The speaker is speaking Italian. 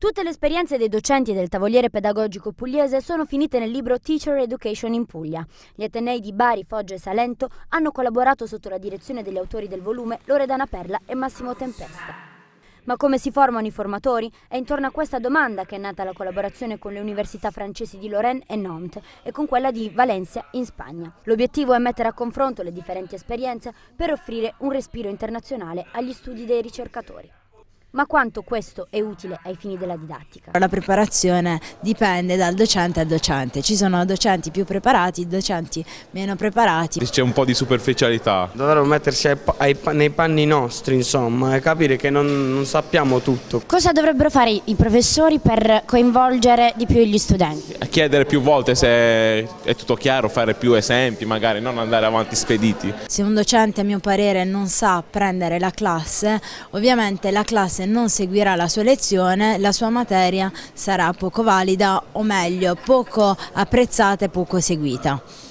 Tutte le esperienze dei docenti del tavoliere pedagogico pugliese sono finite nel libro Teacher Education in Puglia. Gli Atenei di Bari, Foggia e Salento hanno collaborato sotto la direzione degli autori del volume Loredana Perla e Massimo Tempesta. Ma come si formano i formatori? È intorno a questa domanda che è nata la collaborazione con le università francesi di Lorraine e Nantes e con quella di Valencia in Spagna. L'obiettivo è mettere a confronto le differenti esperienze per offrire un respiro internazionale agli studi dei ricercatori ma quanto questo è utile ai fini della didattica. La preparazione dipende dal docente al docente, ci sono docenti più preparati, docenti meno preparati. C'è un po' di superficialità. Dovremmo mettersi ai, ai, nei panni nostri insomma e capire che non, non sappiamo tutto. Cosa dovrebbero fare i professori per coinvolgere di più gli studenti? Chiedere più volte se è tutto chiaro, fare più esempi magari, non andare avanti spediti. Se un docente a mio parere non sa prendere la classe, ovviamente la classe se non seguirà la sua lezione la sua materia sarà poco valida o meglio poco apprezzata e poco seguita.